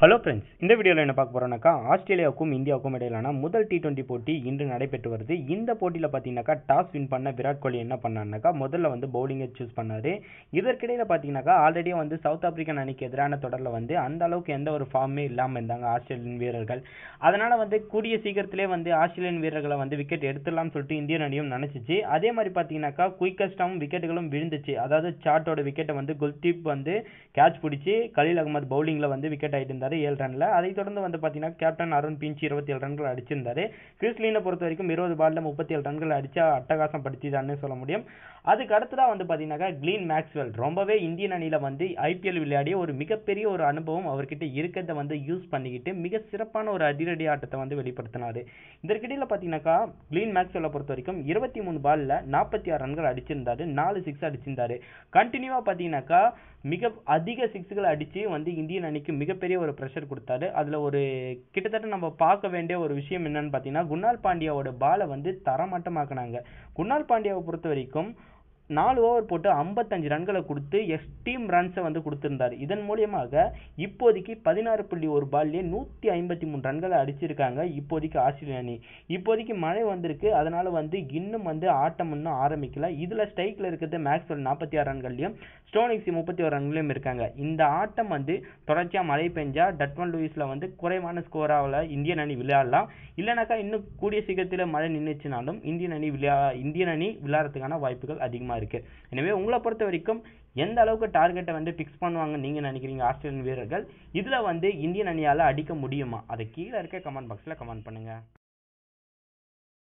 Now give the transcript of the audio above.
hello friends இந்த வீடியோவில் என்ன பார்க்க போகிறோம்னாக்கா ஆஸ்திரேலியாவுக்கும் இந்தியாவுக்கும் இடையிலான முதல் டி டுவெண்ட்டி போட்டி இன்று நடைபெற்று வருது இந்த போட்டியில் பார்த்தீங்கன்னாக்கா டாஸ் வின் பண்ண விராட் கோலி என்ன பண்ணாருனாக்கா முதல்ல வந்து பவுலிங்கை சூஸ் பண்ணார் இதற்கிடையில் பார்த்தீங்கன்னாக்கா ஆல்ரெடி வந்து சவுத் ஆப்பிரிக்கன் அணிக்கு எதிரான தொடரில் வந்து அந்த அளவுக்கு எந்த ஒரு ஃபார்மே இல்லாமல் இருந்தாங்க ஆஸ்திரேலியன் வீரர்கள் அதனால் வந்து கூடிய சீக்கிரத்திலே வந்து ஆஸ்திரேலியன் வீரர்களை வந்து விக்கெட் எடுத்துடலாம்னு சொல்லிட்டு இந்தியன் அணியும் நினச்சிச்சு அதே மாதிரி பார்த்தீங்கன்னாக்கா குயிக்கஸ்டாகவும் விக்கெட்டுகளும் விழுந்துச்சு அதாவது சாட்டோட விக்கெட்டை வந்து குல்தீப் வந்து கேட்ச் பிடிச்சி கலீல் அகமது பவுலிங்கில் வந்து விக்கெட் ஆகிட்டு அடிச்சிருந்தாரு ஏழு ரன்ல அதை தொடர்ந்து வந்து பாத்தீங்கன்னா கேப்டன் அருண் பிஞ்சி இருபத்தி ஏழு ரன்கள் அடிச்சிருந்தாரு கிறிஸ்லினை பொறுத்த வரைக்கும் இருபது பால்ல முப்பத்தி ஏழு ரன்கள் அடித்தா அட்டகாசம் படுத்திதான்னு சொல்ல முடியும் அதுக்கு அடுத்ததாக வந்து பார்த்தீங்கன்னா க்ளீன் மேக்ஸ்வெல் ரொம்பவே இந்தியன் அணியில் வந்து ஐபிஎல் விளையாடிய ஒரு மிகப்பெரிய ஒரு அனுபவம் அவர்கிட்ட இருக்கிறத வந்து யூஸ் பண்ணிக்கிட்டு மிக சிறப்பான ஒரு அதிரடி ஆட்டத்தை வந்து வெளிப்படுத்தினார் இதற்கிடையில் பார்த்தீங்கன்னாக்கா க்ளீன் மேக்ஸ்வெல்லை பொறுத்த வரைக்கும் இருபத்தி மூணு பாலில் நாற்பத்தி ஆறு ரன்கள் அடிச்சிருந்தாரு நாலு சிக்ஸ் அடிச்சிருந்தாரு கண்டினியூவாக பார்த்தீங்கன்னாக்கா மிக அதிக சிக்ஸ்களை அடித்து வந்து இந்தியன் அணிக்கு மிகப்பெரிய ஒரு ப்ரெஷர் கொடுத்தாரு அதில் ஒரு கிட்டத்தட்ட நம்ம பார்க்க வேண்டிய ஒரு விஷயம் என்னன்னு பார்த்தீங்கன்னா குணால் பாண்டியாவோட பாலை வந்து தரமட்டமாக்குனாங்க குணால் பாண்டியாவை பொறுத்த வரைக்கும் நாலு ஓவர் போட்டு ஐம்பத்தஞ்சு ரன்களை கொடுத்து டீம் ரன்ஸை வந்து கொடுத்துருந்தார் இதன் மூலியமாக இப்போதைக்கு பதினாறு புள்ளி ஒரு பால்லே நூற்றி ஐம்பத்தி மூணு ரன்களை அடிச்சிருக்காங்க இப்போதைக்கு ஆஸ்திரேலிய அணி இப்போதைக்கு மழை வந்திருக்கு அதனால் வந்து இன்னும் வந்து ஆட்டம் இன்னும் ஆரம்பிக்கல இதில் ஸ்ட்ரைக்கில் இருக்கிறது மேக்ஸ்வெல் நாற்பத்தி ஆறு ரன்கள்லையும் ஸ்டோனிக்ஸி முப்பத்தி ஒரு ரன்களையும் இருக்காங்க இந்த ஆட்டம் வந்து தொடர்ச்சியாக மழை பெஞ்சால் டட்வன் லூயிஸில் வந்து குறைவான ஸ்கோராவில் இந்தியன் அணி விளையாடலாம் இல்லைனாக்கா இன்னும் கூடிய சீக்கிரத்தில் மழை நின்றுச்சுனாலும் இந்தியன் அணி விளையா இந்தியன் அணி விளையாடுறதுக்கான வாய்ப்புகள் அதிகமாக அதிகமாக இருக்குது எனவே உங்களை பொறுத்த வரைக்கும் எந்த அளவுக்கு டார்கெட்டை வந்து ஃபிக்ஸ் பண்ணுவாங்க நீங்கள் நினைக்கிறீங்க ஆஸ்திரேலியன் வீரர்கள் இதில் வந்து இந்தியன் அணியால் அடிக்க முடியுமா அதை கீழே இருக்க கமெண்ட் பாக்ஸில் கமெண்ட் பண்ணுங்கள்